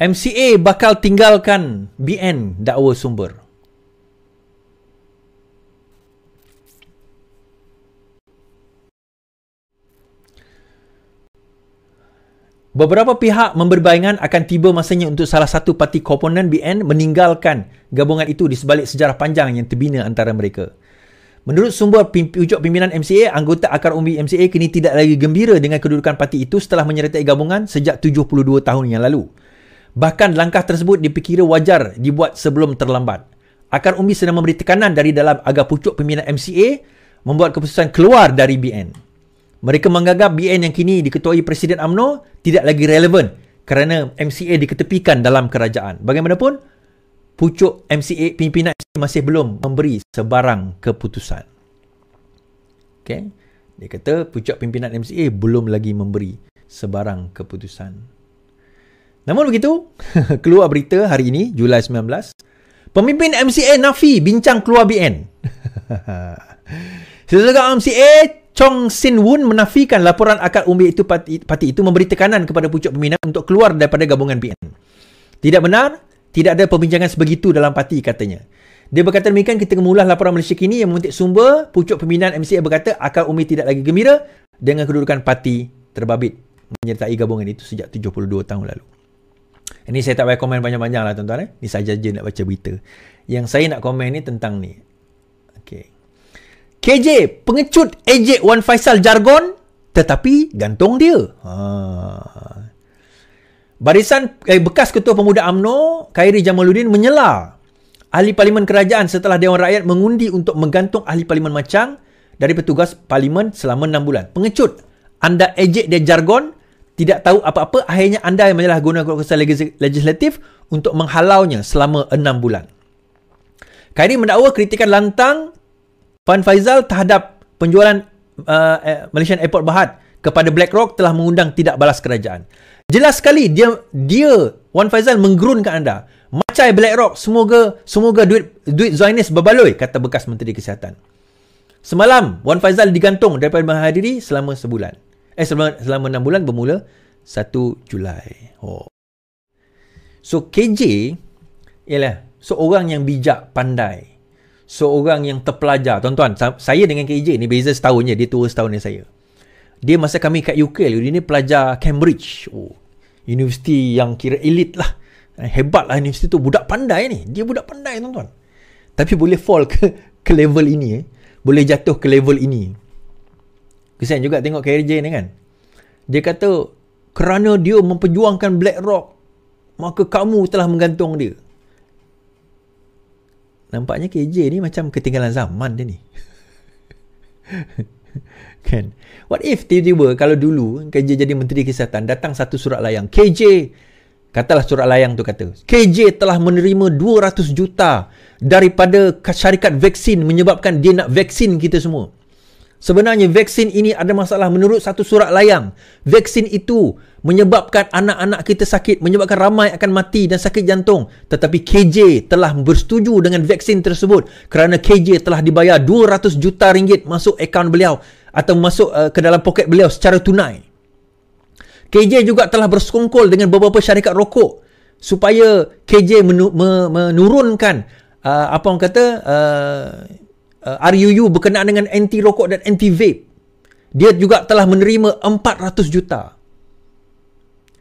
MCA bakal tinggalkan BN dakwa sumber. Beberapa pihak memberi bayangan akan tiba masanya untuk salah satu parti komponen BN meninggalkan gabungan itu di sebalik sejarah panjang yang terbina antara mereka. Menurut sumber ujuk pimpinan MCA, anggota akar umbi MCA kini tidak lagi gembira dengan kedudukan parti itu setelah menyertai gabungan sejak 72 tahun yang lalu. Bahkan langkah tersebut dipikir wajar dibuat sebelum terlambat. Akar umbi sedang memberi tekanan dari dalam agar pucuk pimpinan MCA membuat keputusan keluar dari BN. Mereka menganggap BN yang kini diketuai Presiden AMNO tidak lagi relevan kerana MCA diketepikan dalam kerajaan. Bagaimanapun, pucuk MCA pimpinan MCA masih belum memberi sebarang keputusan. Okay. Dia kata pucuk pimpinan MCA belum lagi memberi sebarang keputusan. Namun begitu, keluar berita hari ini, Julai 19. Pemimpin MCA Nafi bincang keluar BN. Sesuatu MCA, Chong Sin Woon menafikan laporan akad umbi itu parti, parti itu memberi tekanan kepada pucuk peminat untuk keluar daripada gabungan BN. Tidak benar, tidak ada perbincangan sebegitu dalam parti katanya. Dia berkata demikian kita mengulas laporan Malaysia kini yang memetik sumber pucuk pembinaan MCA berkata akal umi tidak lagi gembira dengan kedudukan parti terbabit menyertai gabungan itu sejak 72 tahun lalu. Ini saya tak payah komen panjang-panjang lah tuan-tuan eh. Ni saja je nak baca berita. Yang saya nak komen ni tentang ni. Okay. KJ, pengecut ejek Wan Faisal jargon tetapi gantung dia. Ha. Barisan eh, bekas ketua pemuda AMNO, Khairi Jamaluddin menyela. Ahli Parlimen Kerajaan setelah Dewan Rakyat mengundi untuk menggantung Ahli Parlimen Macang dari petugas Parlimen selama 6 bulan. Pengecut, anda ejek dia jargon tidak tahu apa-apa akhirnya anda yang menyalah guna kuasa legislatif untuk menghalaunya selama enam bulan. Khairi mendakwa kritikan lantang Fan Faizal terhadap penjualan uh, eh, Malaysian Airport Bahad kepada BlackRock telah mengundang tidak balas kerajaan. Jelas sekali dia dia Wan Faizal menggerunkan anda. Macai BlackRock, semoga semoga duit duit Zainis berbaloi, kata bekas Menteri Kesihatan. Semalam, Wan Faizal digantung daripada menghadiri selama sebulan eh selama, selama 6 bulan bermula 1 Julai. Oh. So KJ ialah seorang yang bijak pandai. Seorang yang terpelajar. Tuan-tuan, saya dengan KJ ni beza setahun je. Dia tua setahun dengan saya. Dia masa kami kat UK, dia ni pelajar Cambridge. Oh. Universiti yang kira elit lah. Eh, hebat lah universiti tu. Budak pandai ni. Dia budak pandai tuan-tuan. Tapi boleh fall ke, ke level ini eh. Boleh jatuh ke level ini. Kesian juga tengok Kerry Jane ni kan. Dia kata, kerana dia memperjuangkan Black Rock maka kamu telah menggantung dia. Nampaknya KJ ni macam ketinggalan zaman dia ni. kan? What if tiba-tiba kalau dulu KJ jadi Menteri Kesihatan, datang satu surat layang. KJ, katalah surat layang tu kata, KJ telah menerima 200 juta daripada syarikat vaksin menyebabkan dia nak vaksin kita semua. Sebenarnya vaksin ini ada masalah menurut satu surat layang. Vaksin itu menyebabkan anak-anak kita sakit, menyebabkan ramai akan mati dan sakit jantung. Tetapi KJ telah bersetuju dengan vaksin tersebut kerana KJ telah dibayar 200 juta ringgit masuk akaun beliau atau masuk uh, ke dalam poket beliau secara tunai. KJ juga telah bersekongkol dengan beberapa syarikat rokok supaya KJ menurunkan uh, apa orang kata uh, uh, RUU berkenaan dengan anti rokok dan anti vape. Dia juga telah menerima 400 juta.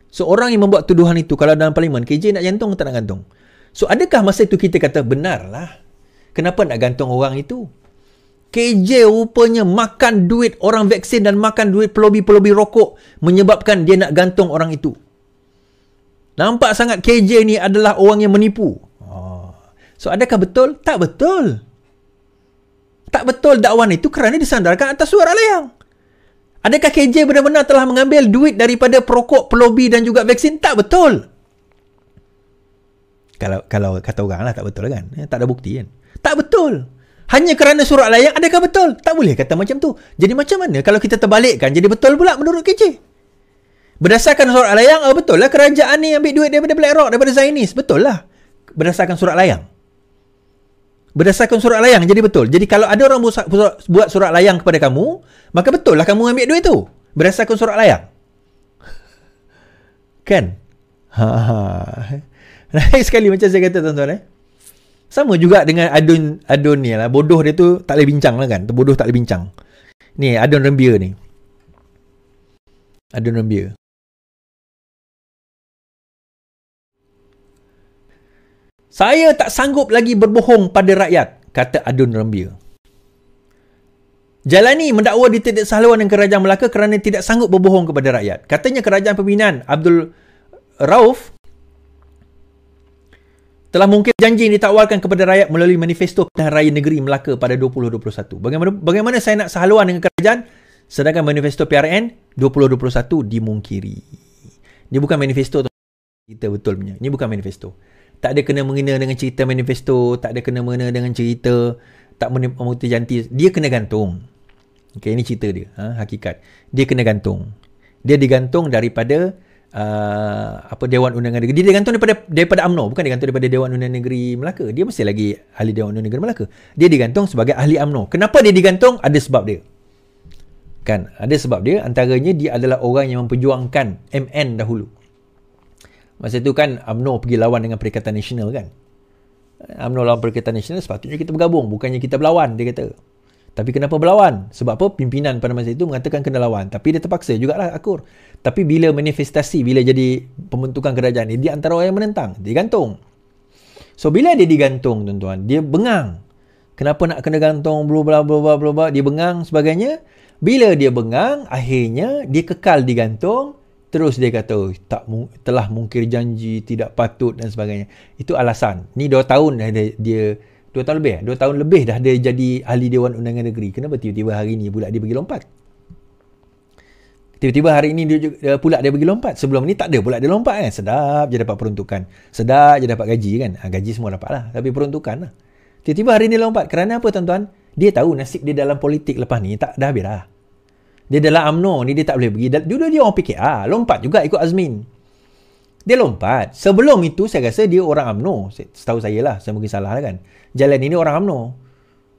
So yang membuat tuduhan itu kalau dalam parlimen KJ nak jantung atau tak nak gantung? So adakah masa itu kita kata benarlah? Kenapa nak gantung orang itu? KJ rupanya makan duit orang vaksin dan makan duit pelobi-pelobi rokok menyebabkan dia nak gantung orang itu. Nampak sangat KJ ni adalah orang yang menipu. Ah. So adakah betul? Tak betul tak betul dakwaan itu kerana disandarkan atas suara layang. Adakah KJ benar-benar telah mengambil duit daripada perokok, pelobi dan juga vaksin? Tak betul. Kalau kalau kata orang lah tak betul kan? Eh, tak ada bukti kan? Tak betul. Hanya kerana surat layang. adakah betul? Tak boleh kata macam tu. Jadi macam mana kalau kita terbalikkan jadi betul pula menurut KJ? Berdasarkan surat layang, oh betul lah kerajaan ni ambil duit daripada Black Rock, daripada Zainis. Betul lah. Berdasarkan surat layang berdasarkan surat layang jadi betul. Jadi kalau ada orang buat surat layang kepada kamu, maka betul lah kamu ambil duit tu. Berdasarkan surat layang. Kan? Ha. Naik ha, ha. sekali macam saya kata tuan-tuan eh. Sama juga dengan adun adun ni lah. Bodoh dia tu tak boleh bincang lah kan. Bodoh tak boleh bincang. Ni adun rembia ni. Adun rembia. Saya tak sanggup lagi berbohong pada rakyat, kata Adun Rembia. Jalani mendakwa di titik sahluan dengan Kerajaan Melaka kerana tidak sanggup berbohong kepada rakyat. Katanya Kerajaan Pembinaan Abdul Rauf telah mungkin janji yang ditawarkan kepada rakyat melalui manifesto Pilihan Raya Negeri Melaka pada 2021. Bagaimana, bagaimana saya nak sahluan dengan kerajaan sedangkan manifesto PRN 2021 dimungkiri. Ini bukan manifesto tu. Kita betulnya. Ini bukan manifesto tak ada kena mengena dengan cerita manifesto, tak ada kena mengena dengan cerita tak menipu janti. Dia kena gantung. Okay, ini cerita dia, ha, hakikat. Dia kena gantung. Dia digantung daripada uh, apa Dewan Undangan Negeri. Dia digantung daripada daripada UMNO, bukan digantung daripada Dewan Undangan Negeri Melaka. Dia masih lagi ahli Dewan Undangan Negeri Melaka. Dia digantung sebagai ahli amno. Kenapa dia digantung? Ada sebab dia. Kan? Ada sebab dia. Antaranya dia adalah orang yang memperjuangkan MN dahulu. Masa tu kan UMNO pergi lawan dengan Perikatan Nasional kan. UMNO lawan Perikatan Nasional sepatutnya kita bergabung. Bukannya kita berlawan dia kata. Tapi kenapa berlawan? Sebab apa pimpinan pada masa itu mengatakan kena lawan. Tapi dia terpaksa jugalah akur. Tapi bila manifestasi, bila jadi pembentukan kerajaan ini dia antara orang yang menentang. Dia gantung. So bila dia digantung tuan-tuan, dia bengang. Kenapa nak kena gantung, blah, blah, blah, blah, blah, blah. dia bengang sebagainya. Bila dia bengang, akhirnya dia kekal digantung. Terus dia kata tak telah mungkir janji, tidak patut dan sebagainya. Itu alasan. Ni 2 tahun dah dia, dia 2 tahun lebih, eh? dua tahun lebih dah dia jadi ahli Dewan Undangan Negeri. Kenapa tiba-tiba hari ini pula dia pergi lompat? Tiba-tiba hari ini dia, dia pula dia pergi lompat. Sebelum ni tak ada pula dia lompat kan. Sedap je dapat peruntukan. Sedap je dapat gaji kan. Ha, gaji semua dapat lah. Tapi peruntukan lah. Tiba-tiba hari ini lompat. Kerana apa tuan-tuan? Dia tahu nasib dia dalam politik lepas ni tak dah habis lah. Dia dalam amno, ni dia tak boleh pergi. Dulu dia orang PKR. Ah, lompat juga ikut Azmin. Dia lompat. Sebelum itu saya rasa dia orang amno. Setahu saya lah. Saya mungkin salah lah kan. Jalan ini orang amno.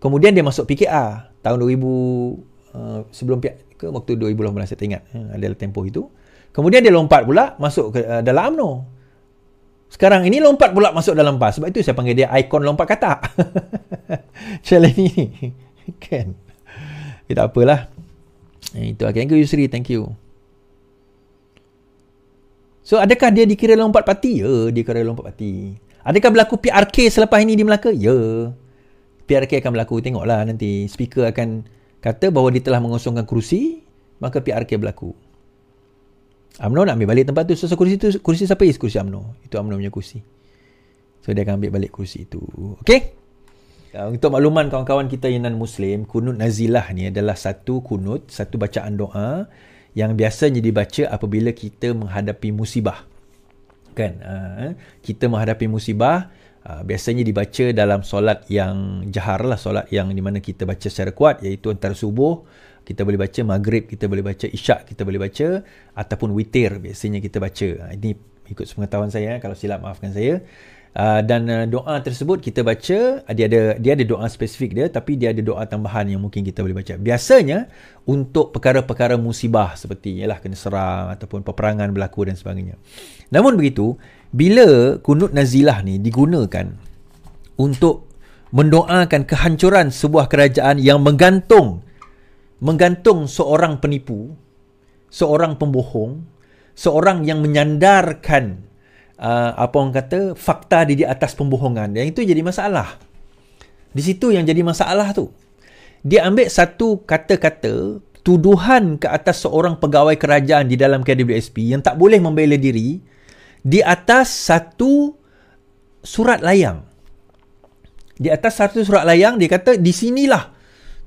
Kemudian dia masuk PKR. Tahun 2000. Uh, eh, sebelum pihak ke waktu 2018 saya tak ingat. Uh, eh, adalah tempoh itu. Kemudian dia lompat pula masuk ke uh, dalam UMNO. Sekarang ini lompat pula masuk dalam PAS. Sebab itu saya panggil dia ikon lompat katak. Challenge ini. kan? Tak apalah. Eh, itu lah. Thank you Yusri. Thank you. So adakah dia dikira lompat parti? Ya, dia kira lompat parti. Adakah berlaku PRK selepas ini di Melaka? Ya. PRK akan berlaku. Tengoklah nanti. Speaker akan kata bahawa dia telah mengosongkan kerusi. Maka PRK berlaku. UMNO nak ambil balik tempat tu. So, so kerusi tu, kerusi siapa is? Kerusi UMNO. Itu UMNO punya kerusi. So dia akan ambil balik kerusi itu. Okay? Ah, untuk makluman kawan-kawan kita yang non-Muslim, kunut nazilah ni adalah satu kunut, satu bacaan doa yang biasanya dibaca apabila kita menghadapi musibah. Kan? Ah, eh? Kita menghadapi musibah, ah, biasanya dibaca dalam solat yang jahar lah, solat yang di mana kita baca secara kuat, iaitu antara subuh, kita boleh baca maghrib, kita boleh baca isyak, kita boleh baca, ataupun witir biasanya kita baca. Ini ikut sepengetahuan saya, eh. kalau silap maafkan saya. Ah, dan uh, doa tersebut kita baca ah, dia ada dia ada doa spesifik dia tapi dia ada doa tambahan yang mungkin kita boleh baca biasanya untuk perkara-perkara musibah seperti ialah kena serang ataupun peperangan berlaku dan sebagainya namun begitu bila kunut nazilah ni digunakan untuk mendoakan kehancuran sebuah kerajaan yang menggantung menggantung seorang penipu seorang pembohong seorang yang menyandarkan uh, apa orang kata fakta di di atas pembohongan yang itu jadi masalah di situ yang jadi masalah tu dia ambil satu kata-kata tuduhan ke atas seorang pegawai kerajaan di dalam KWSP yang tak boleh membela diri di atas satu surat layang di atas satu surat layang dia kata di sinilah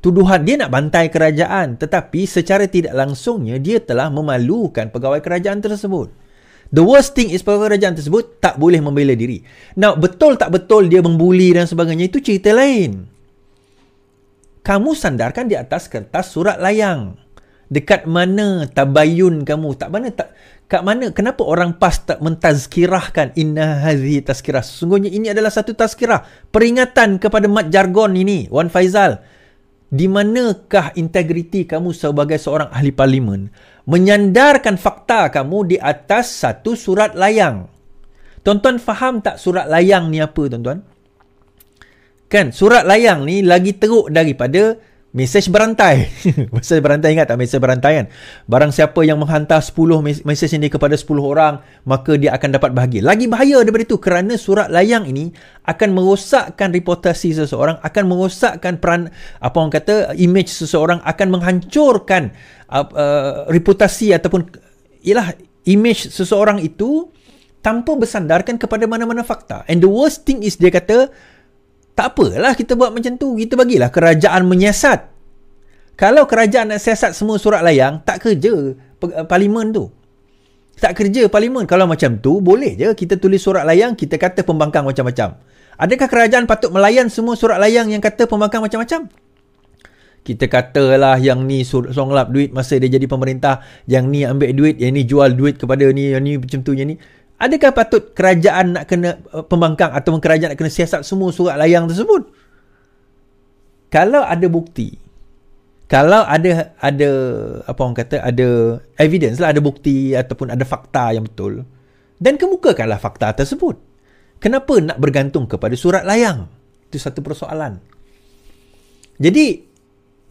tuduhan dia nak bantai kerajaan tetapi secara tidak langsungnya dia telah memalukan pegawai kerajaan tersebut The worst thing is perorajan tersebut tak boleh membela diri. Now, betul tak betul dia membuli dan sebagainya itu cerita lain. Kamu sandarkan di atas kertas surat layang. Dekat mana tabayun kamu? Tak mana tak kat mana kenapa orang PAS tak mentazkirahkan inna hadhihi tazkirah? Sungguhnya ini adalah satu tazkirah, peringatan kepada mat jargon ini, Wan Faizal. Di manakah integriti kamu sebagai seorang ahli parlimen? menyandarkan fakta kamu di atas satu surat layang. Tonton faham tak surat layang ni apa tuan-tuan? Kan surat layang ni lagi teruk daripada Mesej berantai. mesej berantai ingat tak mesej berantai kan? Barang siapa yang menghantar 10 mesej ini kepada 10 orang, maka dia akan dapat bahagia. Lagi bahaya daripada itu kerana surat layang ini akan merosakkan reputasi seseorang, akan merosakkan peran apa orang kata image seseorang akan menghancurkan uh, uh, reputasi ataupun ialah image seseorang itu tanpa bersandarkan kepada mana-mana fakta. And the worst thing is dia kata tak apalah kita buat macam tu. Kita bagilah kerajaan menyiasat. Kalau kerajaan nak siasat semua surat layang, tak kerja parlimen tu. Tak kerja parlimen. Kalau macam tu, boleh je kita tulis surat layang, kita kata pembangkang macam-macam. Adakah kerajaan patut melayan semua surat layang yang kata pembangkang macam-macam? Kita katalah yang ni songlap duit masa dia jadi pemerintah, yang ni ambil duit, yang ni jual duit kepada ni, yang ni macam tu, yang ni. Adakah patut kerajaan nak kena eh, pembangkang atau kerajaan nak kena siasat semua surat layang tersebut? Kalau ada bukti, kalau ada ada apa orang kata ada evidence lah ada bukti ataupun ada fakta yang betul dan kemukakanlah fakta tersebut kenapa nak bergantung kepada surat layang itu satu persoalan jadi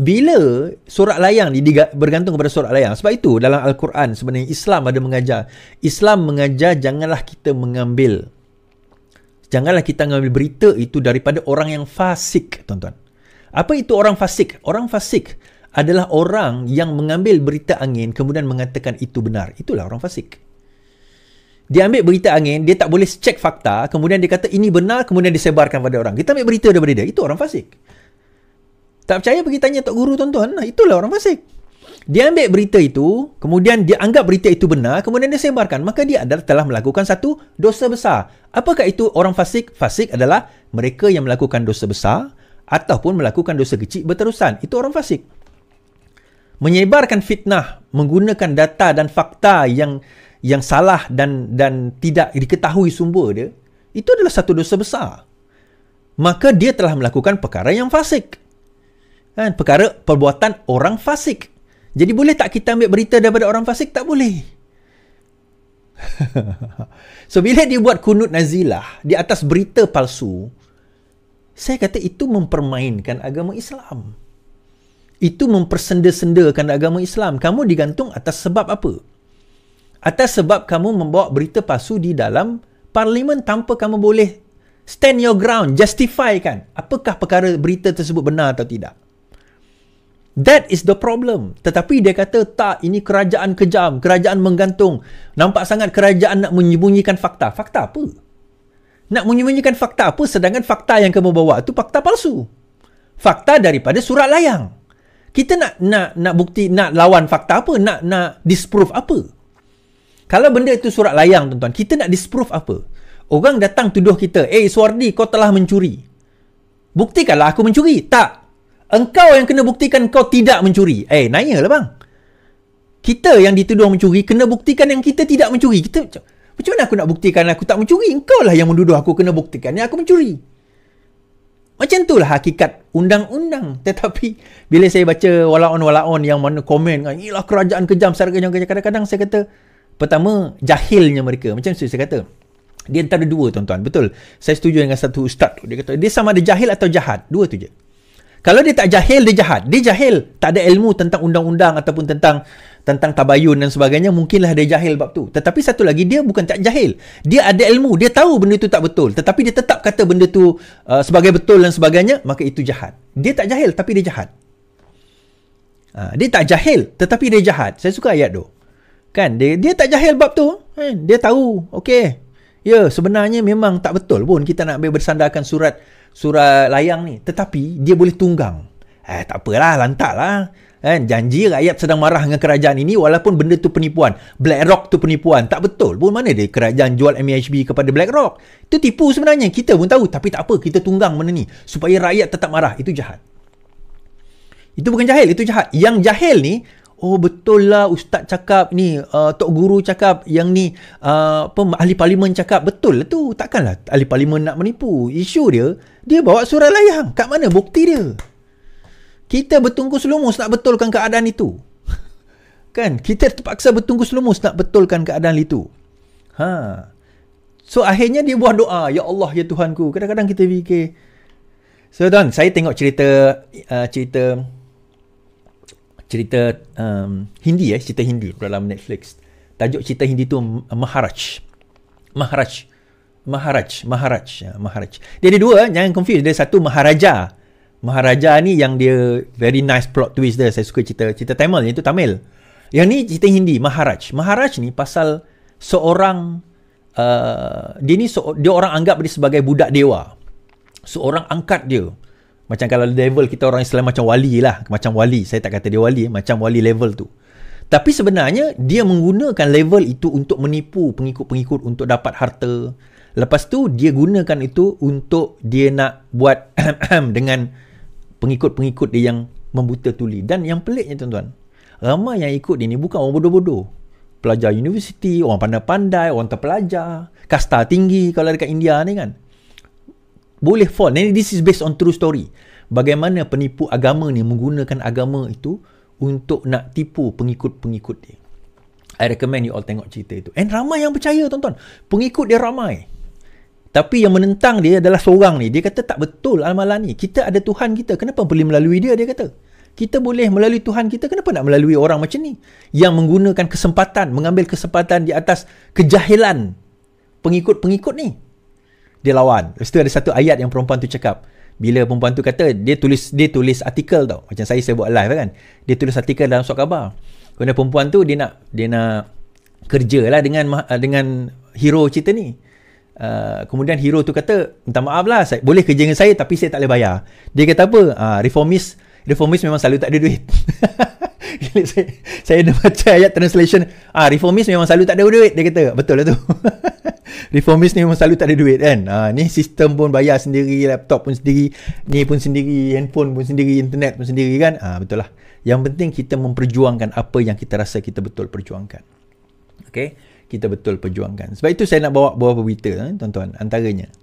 bila surat layang ni bergantung kepada surat layang sebab itu dalam al-Quran sebenarnya Islam ada mengajar Islam mengajar janganlah kita mengambil janganlah kita mengambil berita itu daripada orang yang fasik tuan-tuan apa itu orang fasik orang fasik adalah orang yang mengambil berita angin kemudian mengatakan itu benar itulah orang fasik dia ambil berita angin dia tak boleh cek fakta kemudian dia kata ini benar kemudian disebarkan pada orang kita ambil berita daripada dia itu orang fasik tak percaya pergi tanya Tok Guru tuan-tuan. Nah, itulah orang fasik. Dia ambil berita itu, kemudian dia anggap berita itu benar, kemudian dia sembarkan. Maka dia adalah telah melakukan satu dosa besar. Apakah itu orang fasik? Fasik adalah mereka yang melakukan dosa besar ataupun melakukan dosa kecil berterusan. Itu orang fasik. Menyebarkan fitnah menggunakan data dan fakta yang yang salah dan dan tidak diketahui sumber dia, itu adalah satu dosa besar. Maka dia telah melakukan perkara yang fasik kan perkara perbuatan orang fasik jadi boleh tak kita ambil berita daripada orang fasik tak boleh so bila dia buat kunut nazilah di atas berita palsu saya kata itu mempermainkan agama Islam itu mempersenda-sendakan agama Islam kamu digantung atas sebab apa atas sebab kamu membawa berita palsu di dalam parlimen tanpa kamu boleh stand your ground justifykan. apakah perkara berita tersebut benar atau tidak That is the problem. Tetapi dia kata tak ini kerajaan kejam, kerajaan menggantung. Nampak sangat kerajaan nak menyembunyikan fakta. Fakta apa? Nak menyembunyikan fakta apa sedangkan fakta yang kamu bawa tu fakta palsu. Fakta daripada surat layang. Kita nak nak nak bukti nak lawan fakta apa? Nak nak disprove apa? Kalau benda itu surat layang tuan-tuan, kita nak disprove apa? Orang datang tuduh kita, "Eh, Suardi, kau telah mencuri." Buktikanlah aku mencuri. Tak, Engkau yang kena buktikan kau tidak mencuri. Eh, nanya lah bang. Kita yang dituduh mencuri, kena buktikan yang kita tidak mencuri. Kita macam, macam mana aku nak buktikan aku tak mencuri? Engkau lah yang menduduh aku kena buktikan yang aku mencuri. Macam itulah hakikat undang-undang. Tetapi bila saya baca walaon-walaon yang mana komen, ah, ilah kerajaan kejam, syarikat yang kejam. Kadang-kadang saya kata, pertama, jahilnya mereka. Macam tu saya kata. Dia antara dua tuan-tuan. Betul. Saya setuju dengan satu ustaz tu. Dia kata, dia sama ada jahil atau jahat. Dua tu je. Kalau dia tak jahil, dia jahat. Dia jahil. Tak ada ilmu tentang undang-undang ataupun tentang tentang tabayun dan sebagainya. Mungkinlah dia jahil bab tu. Tetapi satu lagi, dia bukan tak jahil. Dia ada ilmu. Dia tahu benda tu tak betul. Tetapi dia tetap kata benda tu uh, sebagai betul dan sebagainya. Maka itu jahat. Dia tak jahil tapi dia jahat. Uh, dia tak jahil tetapi dia jahat. Saya suka ayat tu. Kan? Dia, dia tak jahil bab tu. Eh, dia tahu. Okay. Ya, yeah, sebenarnya memang tak betul pun kita nak bersandarkan surat surat layang ni tetapi dia boleh tunggang eh tak apalah lantaklah kan eh, janji rakyat sedang marah dengan kerajaan ini walaupun benda tu penipuan BlackRock tu penipuan tak betul pun mana dia kerajaan jual MHB kepada BlackRock itu tipu sebenarnya kita pun tahu tapi tak apa kita tunggang benda ni supaya rakyat tetap marah itu jahat itu bukan jahil itu jahat yang jahil ni Oh betul lah ustaz cakap ni uh, Tok Guru cakap yang ni uh, apa, Ahli parlimen cakap betul lah tu lah ahli parlimen nak menipu Isu dia Dia bawa surat layang Kat mana bukti dia Kita bertungkus lumus nak betulkan keadaan itu Kan kita terpaksa bertungkus lumus nak betulkan keadaan itu ha. So akhirnya dia buat doa Ya Allah ya Tuhanku Kadang-kadang kita fikir So tuan saya tengok cerita uh, Cerita cerita um, Hindi eh cerita Hindi dalam Netflix tajuk cerita Hindi tu Maharaj Maharaj Maharaj Maharaj ya, Maharaj dia ada dua eh, jangan confuse dia satu Maharaja Maharaja ni yang dia very nice plot twist dia saya suka cerita cerita Tamil itu Tamil yang ni cerita Hindi Maharaj Maharaj ni pasal seorang uh, dia ni so, dia orang anggap dia sebagai budak dewa seorang angkat dia macam kalau level kita orang Islam macam wali lah. Macam wali. Saya tak kata dia wali. Macam wali level tu. Tapi sebenarnya dia menggunakan level itu untuk menipu pengikut-pengikut untuk dapat harta. Lepas tu dia gunakan itu untuk dia nak buat dengan pengikut-pengikut dia yang membuta tuli. Dan yang peliknya tuan-tuan. Ramai yang ikut dia ni bukan orang bodoh-bodoh. Pelajar universiti, orang pandai-pandai, orang terpelajar. Kasta tinggi kalau dekat India ni kan boleh fall. Ini this is based on true story. Bagaimana penipu agama ni menggunakan agama itu untuk nak tipu pengikut-pengikut dia. I recommend you all tengok cerita itu. And ramai yang percaya tuan-tuan. Pengikut dia ramai. Tapi yang menentang dia adalah seorang ni. Dia kata tak betul amalan ni. Kita ada Tuhan kita. Kenapa boleh melalui dia? Dia kata. Kita boleh melalui Tuhan kita. Kenapa nak melalui orang macam ni? Yang menggunakan kesempatan. Mengambil kesempatan di atas kejahilan pengikut-pengikut ni dia lawan. Lepas tu ada satu ayat yang perempuan tu cakap. Bila perempuan tu kata, dia tulis dia tulis artikel tau. Macam saya, saya buat live kan. Dia tulis artikel dalam suat khabar. Kemudian perempuan tu, dia nak dia nak kerja lah dengan, eh, dengan hero cerita ni. Uh, kemudian hero tu kata, minta maaf lah, saya, boleh kerja dengan saya tapi saya tak boleh bayar. Dia kata apa? Uh, reformist, reformis memang selalu tak ada duit. saya, saya dah baca ayat translation, ah reformis memang selalu tak ada duit, dia kata. Betul lah tu. reformis ni memang selalu tak ada duit kan. Ah, ni sistem pun bayar sendiri, laptop pun sendiri, ni pun sendiri, handphone pun sendiri, internet pun sendiri kan. Ah, betul lah. Yang penting kita memperjuangkan apa yang kita rasa kita betul perjuangkan. Okay? Kita betul perjuangkan. Sebab itu saya nak bawa beberapa berita, eh, tuan-tuan. Antaranya,